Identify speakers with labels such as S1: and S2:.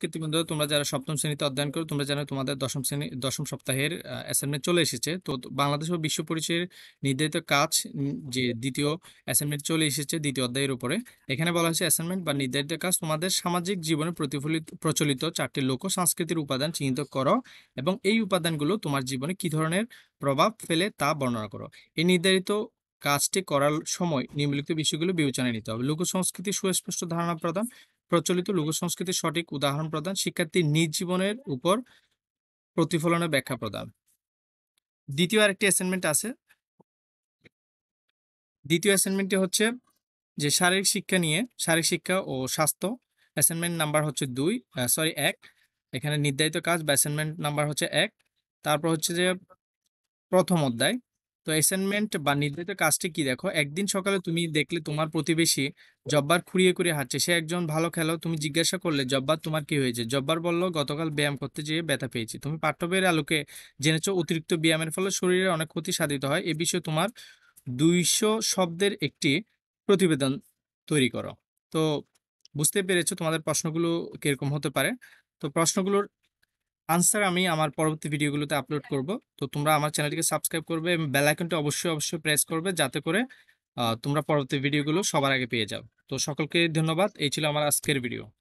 S1: কৃতিবন্ধু তোমরা যারা সপ্তম শ্রেণীতে অধ্যয়ন করো তোমরা জানো তোমাদের দশম শ্রেণী দশম সপ্তাহের অ্যাসাইনমেন্ট চলে এসেছে তো বাংলাদেশ ও বিশ্ব পরিচয়ের নির্ধারিত কাজ যে দ্বিতীয় অ্যাসাইনমেন্ট চলে এসেছে দ্বিতীয় অধ্যায়ের উপরে এখানে বলা হয়েছে অ্যাসাইনমেন্ট বা নির্ধারিত কাজ তোমাদের সামাজিক জীবনে প্রতিফলিত প্রচলিত চারটি লোক সংস্কৃতির উপাদান চিহ্নিত করো এবং এই উপাদানগুলো তোমার জীবনে কি ধরনের প্রভাব ফেলে তা বর্ণনা করো এই নির্ধারিত কাজটি করার সময় নিম্নলিখিত বিষয়গুলো বিবেচনায় নিতে হবে লোক সংস্কৃতি সুস্পষ্ট ধারণা প্রদান প্রচলিত লোক সংস্কৃতির সঠিক উদাহরণ প্রদান শিক্ষার্থীর নিজ জীবনের উপর প্রতিফলনের ব্যাখ্যা প্রদান দ্বিতীয় আরেকটি অ্যাসাইনমেন্ট আছে দ্বিতীয় অ্যাসাইনমেন্টটি হচ্ছে যে শারীরিক শিক্ষা নিয়ে শারীরিক শিক্ষা ও স্বাস্থ্য অ্যাসাইনমেন্ট নাম্বার হচ্ছে দুই সরি এক এখানে নির্ধারিত কাজ বা অ্যাসাইনমেন্ট নাম্বার হচ্ছে এক তারপর হচ্ছে যে প্রথম অধ্যায় তো অ্যাসাইনমেন্ট বা নির্ধারিত কাজটি কি দেখো একদিন সকালে তুমি দেখলে তোমার প্রতিবেশী জব্বার খুঁড়িয়ে খুঁড়িয়ে হাঁটছে সে একজন ভালো খেলো তুমি জিজ্ঞাসা করলে জব্বার তোমার কি হয়েছে জব্বার বলল গতকাল ব্যায়াম করতে যেয়ে ব্যথা পেয়েছি তুমি পাঠ্যবের আলোকে জেনেছো অতিরিক্ত ব্যায়ামের ফলে শরীরে অনেক ক্ষতি সাধিত হয় এ বিষয়ে তোমার দুইশো শব্দের একটি প্রতিবেদন তৈরি করো তো বুঝতে পেরেছো তোমাদের প্রশ্নগুলো কীরকম হতে পারে তো প্রশ্নগুলোর আনসার আমি আমার পরবর্তী ভিডিওগুলোতে আপলোড করব তো তোমরা আমার চ্যানেলটিকে সাবস্ক্রাইব করবে এবং বেল অবশ্যই অবশ্যই প্রেস করবে যাতে করে তোমরা পরবর্তী ভিডিওগুলো সবার আগে পেয়ে যাও তো সকলকে ধন্যবাদ এই ছিল আমার আজকের ভিডিও